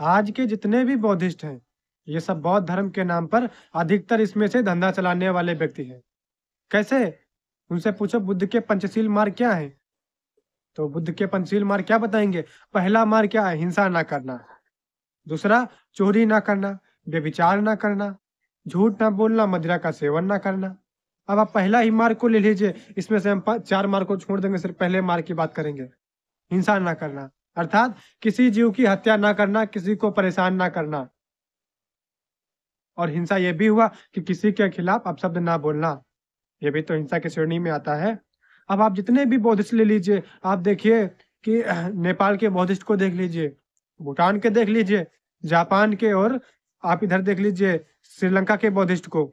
आज के जितने भी बौद्धिस्ट हैं ये सब बौद्ध धर्म के नाम पर अधिकतर इसमें से धंधा चलाने वाले व्यक्ति हैं कैसे उनसे पूछो बुद्ध के पंचशील मार्ग क्या है तो बुद्ध के पंचशील मार्ग क्या बताएंगे पहला मार्ग क्या है हिंसा ना करना दूसरा चोरी ना करना व्यभिचार ना करना झूठ ना बोलना मदिरा का सेवन ना करना अब आप पहला ही मार्ग को ले लीजिए इसमें से हम चार मार्ग को छोड़ देंगे सिर्फ पहले मार्ग की बात करेंगे हिंसा ना करना अर्थात किसी जीव की हत्या ना करना किसी को परेशान ना करना और हिंसा यह भी हुआ कि किसी के खिलाफ अपशब्द ना बोलना यह भी तो हिंसा की श्रेणी में आता है अब आप जितने भी बौद्धिस्ट ले लीजिए आप देखिए कि नेपाल के बौद्धिस्ट को देख लीजिए भूटान के देख लीजिए जापान के और आप इधर देख लीजिए श्रीलंका के बौद्धिस्ट को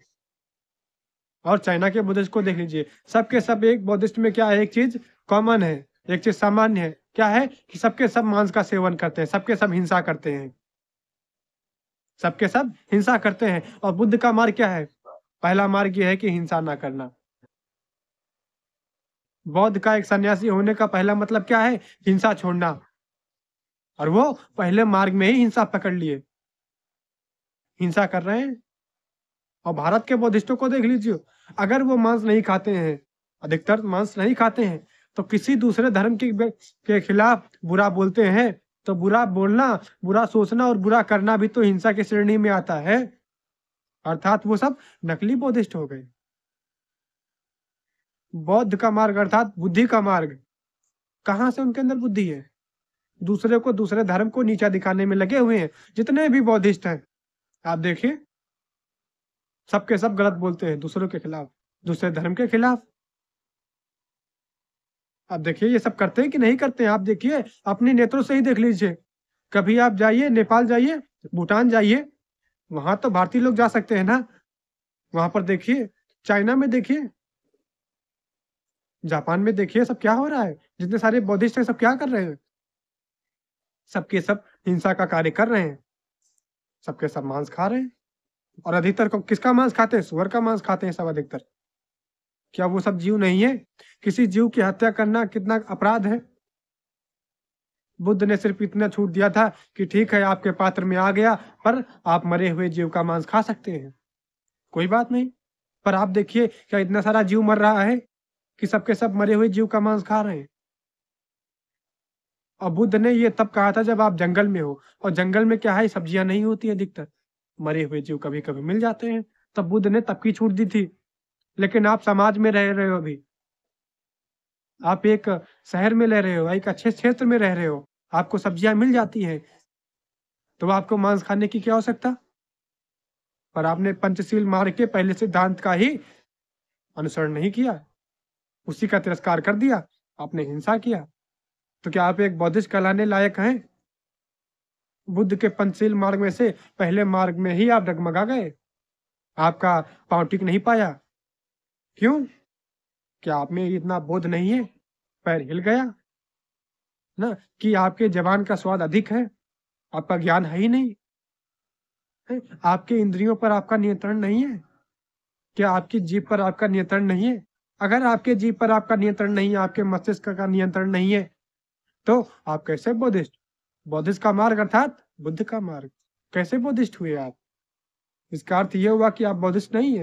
और चाइना के बौद्धिस्ट को देख लीजिए सबके सब एक बौद्धिस्ट में क्या है एक चीज कॉमन है एक चीज सामान्य है क्या है कि सबके सब मांस का सेवन करते हैं सबके सब हिंसा करते हैं सबके सब हिंसा करते हैं और बुद्ध का मार्ग क्या है पहला मार्ग यह है कि हिंसा ना करना बौद्ध का एक सन्यासी होने का पहला मतलब क्या है हिंसा छोड़ना और वो पहले मार्ग में ही हिंसा पकड़ लिए हिंसा कर रहे हैं और भारत के बौद्धिस्टों को देख लीजिए अगर वो मांस नहीं खाते हैं अधिकतर मांस नहीं खाते हैं तो किसी दूसरे धर्म के, के खिलाफ बुरा बोलते हैं तो बुरा बोलना बुरा सोचना और बुरा करना भी तो हिंसा की श्रेणी में आता है अर्थात वो सब नकली बौद्धिस्ट हो गए बौद्ध का मार्ग अर्थात बुद्धि का मार्ग कहाँ से उनके अंदर बुद्धि है दूसरे को दूसरे धर्म को नीचा दिखाने में लगे हुए हैं जितने भी बौद्धिस्ट हैं आप देखिए सबके सब गलत बोलते हैं दूसरों के खिलाफ दूसरे धर्म के खिलाफ आप देखिए ये सब करते हैं कि नहीं करते हैं आप देखिए अपने नेत्रों से ही देख लीजिए कभी आप जाइए नेपाल जाइए भूटान जाइए वहां तो भारतीय लोग जा सकते हैं ना वहां पर देखिए चाइना में देखिए जापान में देखिए सब क्या हो रहा है जितने सारे बौद्धिस्ट हैं सब क्या कर रहे हैं सबके सब हिंसा का कार्य कर रहे हैं सबके सब मांस खा रहे हैं और अधिकतर को किसका मांस खाते हैं सुअर का मांस खाते हैं सब अधिकतर क्या वो सब जीव नहीं है किसी जीव की हत्या करना कितना अपराध है बुद्ध ने सिर्फ इतना छूट दिया था कि ठीक है आपके पात्र में आ गया पर आप मरे हुए जीव का मांस खा सकते हैं कोई बात नहीं पर आप देखिए क्या इतना सारा जीव मर रहा है कि सबके सब मरे हुए जीव का मांस खा रहे हैं और बुद्ध ने ये तब कहा था जब आप जंगल में हो और जंगल में क्या है सब्जियां नहीं होती अधिकतर मरे हुए जीव कभी कभी मिल जाते हैं तब बुद्ध ने तब की छूट दी थी लेकिन आप समाज में रह रहे हो अभी आप एक शहर में रह रहे हो एक अच्छे क्षेत्र में रह रहे हो आपको सब्जियां मिल जाती हैं तो आपको मांस खाने की क्या आवश्यकता पर आपने पंचशील मार्ग के पहले सिद्धांत का ही अनुसरण नहीं किया उसी का तिरस्कार कर दिया आपने हिंसा किया तो क्या आप एक बौद्धिस्ट कहलाने लायक हैं बुद्ध के पंचशील मार्ग में से पहले मार्ग में ही आप डगमगा गए आपका पांव टिक नहीं पाया क्यों क्या आप में इतना बोध नहीं है पैर हिल गया ना कि आपके जवान का स्वाद अधिक है आपका ज्ञान है ही नहीं है? आपके इंद्रियों पर आपका नियंत्रण नहीं है क्या आपकी जीव पर आपका नियंत्रण नहीं है अगर आपके जीव पर आपका नियंत्रण नहीं है आपके मस्तिष्क का नियंत्रण नहीं है तो आप कैसे बोधिष्ट बोधिस्ट का मार्ग अर्थात बुद्ध का मार्ग कैसे बोधिष्ट हुए आप इसका अर्थ यह हुआ कि आप बोधिस्ट नहीं है